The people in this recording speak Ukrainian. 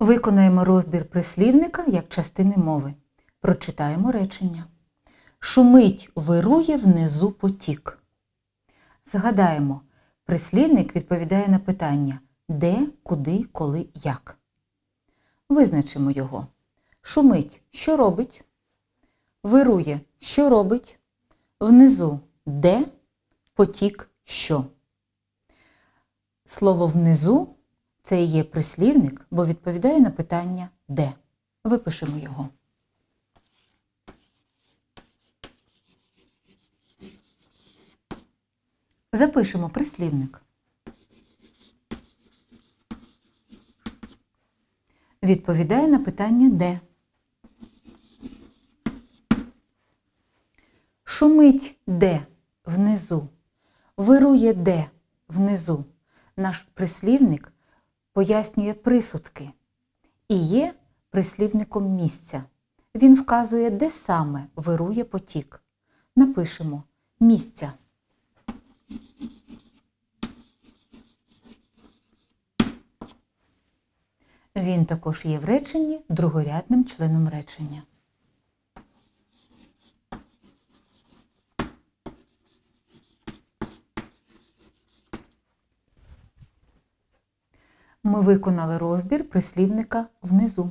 Виконаємо розбір прислівника як частини мови. Прочитаємо речення. Шумить вирує внизу потік. Згадаємо, прислівник відповідає на питання де, куди, коли, як. Визначимо його. Шумить, що робить. Вирує, що робить. Внизу де, потік що. Слово внизу це є прислівник, бо відповідає на питання де. Випишемо його. Запишемо прислівник. Відповідає на питання де. Шумить де внизу. Вирує де внизу. Наш прислівник пояснює присудки і є прислівником місця. Він вказує, де саме вирує потік. Напишемо місця. Він також є в реченні другорядним членом речення. ми виконали розбір прислівника внизу.